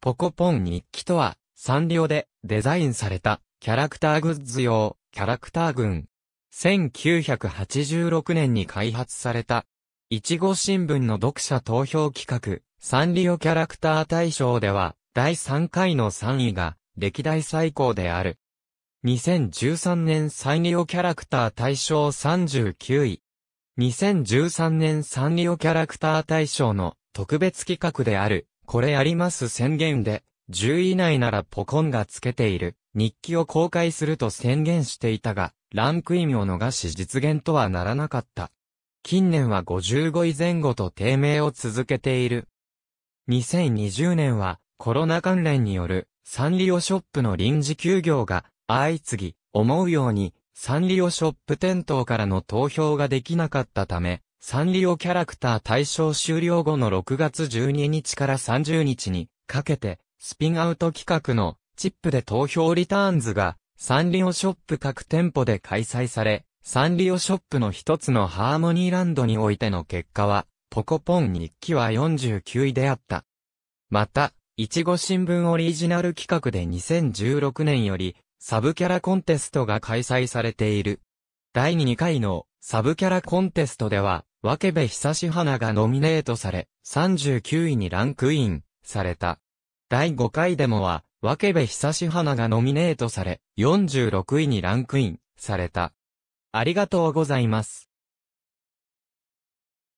ポコポン日記とは、サンリオでデザインされたキャラクターグッズ用キャラクター群。1986年に開発された。いちご新聞の読者投票企画、サンリオキャラクター大賞では、第3回の3位が、歴代最高である。2013年サンリオキャラクター大賞39位。2013年サンリオキャラクター大賞の特別企画であるこれあります宣言で、10位以内ならポコンがつけている、日記を公開すると宣言していたが、ランクインを逃し実現とはならなかった。近年は55位前後と低迷を続けている。2020年はコロナ関連によるサンリオショップの臨時休業が相次ぎ、思うようにサンリオショップ店頭からの投票ができなかったため、サンリオキャラクター対象終了後の6月12日から30日にかけて、スピンアウト企画のチップで投票リターンズが、サンリオショップ各店舗で開催され、サンリオショップの一つのハーモニーランドにおいての結果は、ポコポン日記は49位であった。また、いちご新聞オリジナル企画で2016年より、サブキャラコンテストが開催されている。第2回のサブキャラコンテストでは、分部久志花がノミネートされ、39位にランクインされた。第5回デモは、分部久志花がノミネートされ、46位にランクインされた。ありがとうございます。